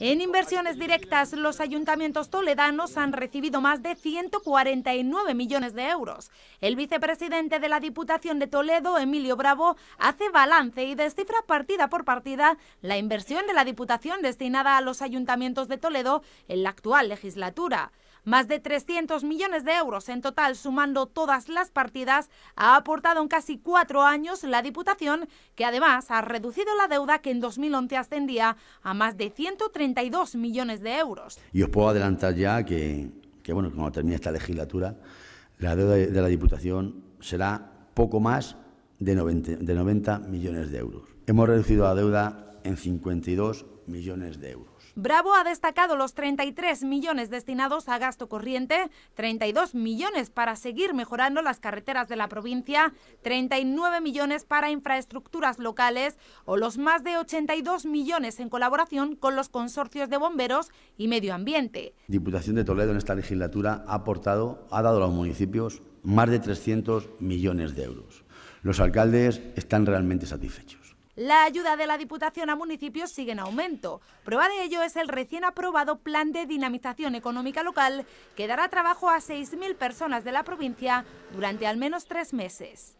En inversiones directas, los ayuntamientos toledanos han recibido más de 149 millones de euros. El vicepresidente de la Diputación de Toledo, Emilio Bravo, hace balance y descifra partida por partida la inversión de la Diputación destinada a los ayuntamientos de Toledo en la actual legislatura. Más de 300 millones de euros en total, sumando todas las partidas, ha aportado en casi cuatro años la Diputación, que además ha reducido la deuda que en 2011 ascendía a más de 130 millones de euros. Y os puedo adelantar ya que, bueno, cuando termine esta legislatura, la deuda de la Diputación será poco más de 90, de 90 millones de euros. Hemos reducido la deuda en 52 millones de euros. Bravo ha destacado los 33 millones destinados a gasto corriente, 32 millones para seguir mejorando las carreteras de la provincia, 39 millones para infraestructuras locales o los más de 82 millones en colaboración con los consorcios de bomberos y medio ambiente. Diputación de Toledo en esta legislatura ha aportado, ha dado a los municipios más de 300 millones de euros. Los alcaldes están realmente satisfechos. La ayuda de la Diputación a municipios sigue en aumento. Prueba de ello es el recién aprobado Plan de Dinamización Económica Local, que dará trabajo a 6.000 personas de la provincia durante al menos tres meses.